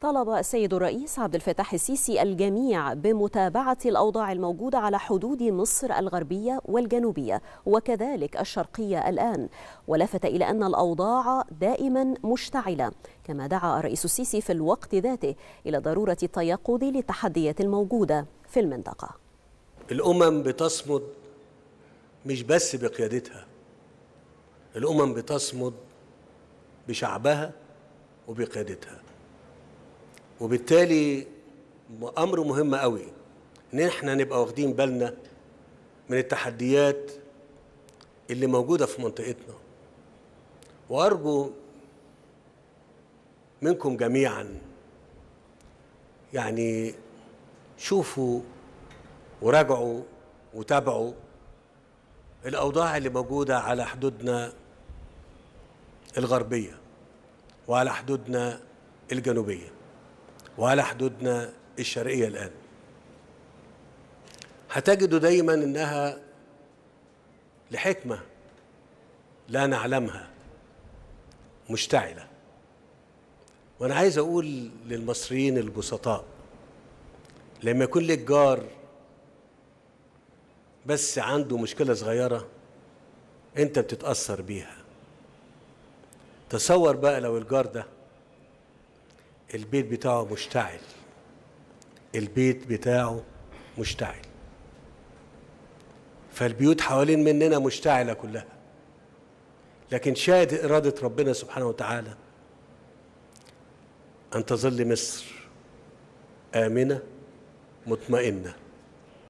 طلب السيد الرئيس عبد الفتاح السيسي الجميع بمتابعة الأوضاع الموجودة على حدود مصر الغربية والجنوبية وكذلك الشرقية الآن ولفت إلى أن الأوضاع دائما مشتعلة كما دعا الرئيس السيسي في الوقت ذاته إلى ضرورة التيقظ للتحديات الموجودة في المنطقة الأمم بتصمد مش بس بقيادتها الأمم بتصمد بشعبها وبقيادتها وبالتالي امر مهم قوي ان احنا نبقى واخدين بالنا من التحديات اللي موجوده في منطقتنا وارجو منكم جميعا يعني شوفوا وراجعوا وتابعوا الاوضاع اللي موجوده على حدودنا الغربيه وعلى حدودنا الجنوبيه وعلى حدودنا الشرقية الآن هتجدوا دايما أنها لحكمة لا نعلمها مشتعلة وأنا عايز أقول للمصريين البسطاء لما يكون لك جار بس عنده مشكلة صغيرة أنت بتتأثر بيها تصور بقى لو الجار ده البيت بتاعه مشتعل البيت بتاعه مشتعل فالبيوت حوالين مننا مشتعله كلها لكن شاهد اراده ربنا سبحانه وتعالى ان تظل مصر امنه مطمئنه